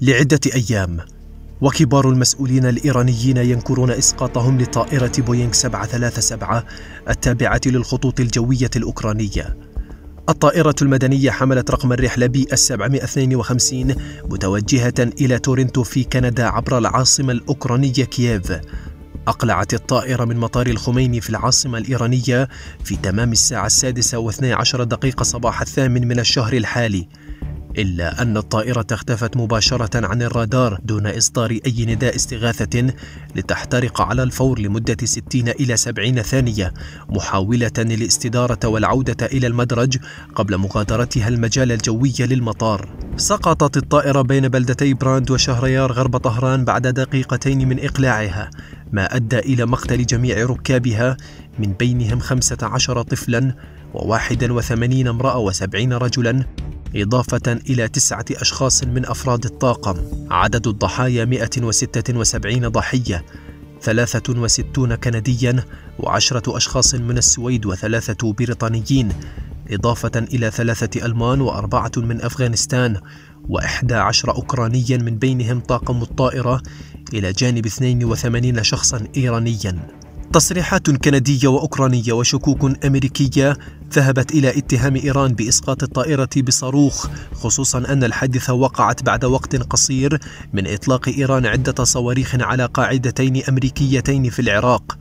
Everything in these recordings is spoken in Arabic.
لعدة أيام وكبار المسؤولين الإيرانيين ينكرون إسقاطهم لطائرة بوينغ 737 التابعة للخطوط الجوية الأوكرانية الطائرة المدنية حملت رقم الرحلة بي 752 متوجهة إلى تورنتو في كندا عبر العاصمة الأوكرانية كييف. أقلعت الطائرة من مطار الخميني في العاصمة الإيرانية في تمام الساعة السادسة واثني عشر دقيقة صباح الثامن من الشهر الحالي إلا أن الطائرة اختفت مباشرة عن الرادار دون إصدار أي نداء استغاثة لتحترق على الفور لمدة 60 إلى 70 ثانية محاولة الاستدارة والعودة إلى المدرج قبل مغادرتها المجال الجوي للمطار. سقطت الطائرة بين بلدتي براند وشهريار غرب طهران بعد دقيقتين من إقلاعها ما أدى إلى مقتل جميع ركابها من بينهم 15 طفلا و81 امرأة و70 رجلا إضافة إلى تسعة أشخاص من أفراد الطاقم عدد الضحايا 176 ضحية 63 كنديا و10 أشخاص من السويد وثلاثة بريطانيين إضافة إلى ثلاثة ألمان وأربعة من أفغانستان وإحدى عشر أوكرانيا من بينهم طاقم الطائرة إلى جانب 82 شخصا إيرانيا تصريحات كندية وأوكرانية وشكوك أمريكية ذهبت إلى اتهام إيران بإسقاط الطائرة بصاروخ خصوصا أن الحادثة وقعت بعد وقت قصير من إطلاق إيران عدة صواريخ على قاعدتين أمريكيتين في العراق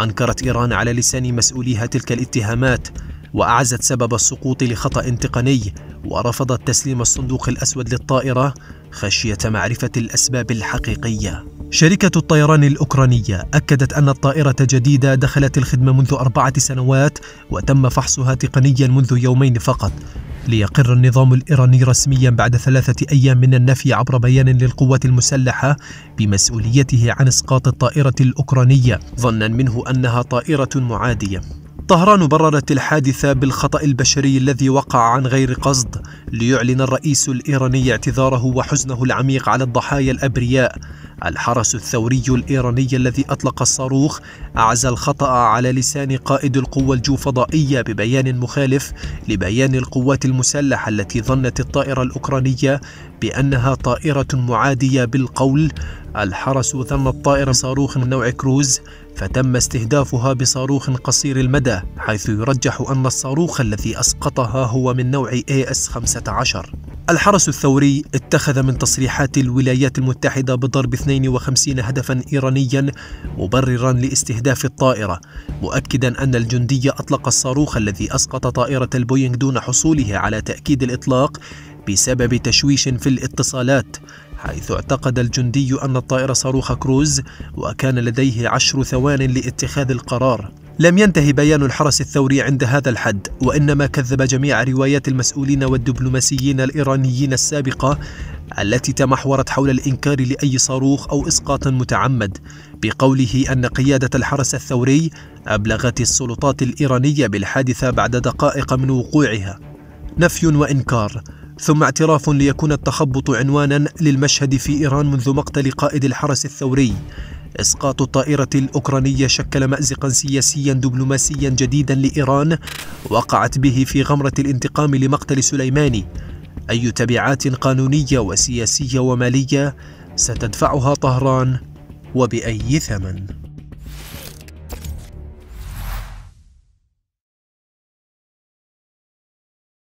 أنكرت إيران على لسان مسؤوليها تلك الاتهامات وأعزت سبب السقوط لخطأ تقني ورفضت تسليم الصندوق الأسود للطائرة خشية معرفة الأسباب الحقيقية شركة الطيران الأوكرانية أكدت أن الطائرة الجديدة دخلت الخدمة منذ أربعة سنوات وتم فحصها تقنيا منذ يومين فقط ليقر النظام الإيراني رسميا بعد ثلاثة أيام من النفي عبر بيان للقوات المسلحة بمسؤوليته عن إسقاط الطائرة الأوكرانية ظنا منه أنها طائرة معادية طهران بررت الحادثة بالخطأ البشري الذي وقع عن غير قصد ليعلن الرئيس الإيراني اعتذاره وحزنه العميق على الضحايا الأبرياء الحرس الثوري الإيراني الذي أطلق الصاروخ أعزى الخطأ على لسان قائد القوة الجوفضائية ببيان مخالف لبيان القوات المسلحة التي ظنت الطائرة الأوكرانية بأنها طائرة معادية بالقول الحرس ظن الطائرة صاروخ من نوع كروز فتم استهدافها بصاروخ قصير المدى حيث يرجح أن الصاروخ الذي أسقطها هو من نوع AS-15 الحرس الثوري اتخذ من تصريحات الولايات المتحدة بضرب 52 هدفا إيرانيا مبررا لاستهداف الطائرة مؤكدا أن الجندي أطلق الصاروخ الذي أسقط طائرة البوينغ دون حصوله على تأكيد الإطلاق بسبب تشويش في الاتصالات حيث اعتقد الجندي أن الطائر صاروخ كروز وكان لديه عشر ثوان لاتخاذ القرار لم ينتهي بيان الحرس الثوري عند هذا الحد وإنما كذب جميع روايات المسؤولين والدبلوماسيين الإيرانيين السابقة التي تمحورت حول الإنكار لأي صاروخ أو إسقاط متعمد بقوله أن قيادة الحرس الثوري أبلغت السلطات الإيرانية بالحادثة بعد دقائق من وقوعها نفي وإنكار ثم اعتراف ليكون التخبط عنوانا للمشهد في ايران منذ مقتل قائد الحرس الثوري اسقاط الطائره الاوكرانيه شكل مازقا سياسيا دبلوماسيا جديدا لايران وقعت به في غمره الانتقام لمقتل سليماني اي تبعات قانونيه وسياسيه وماليه ستدفعها طهران وباي ثمن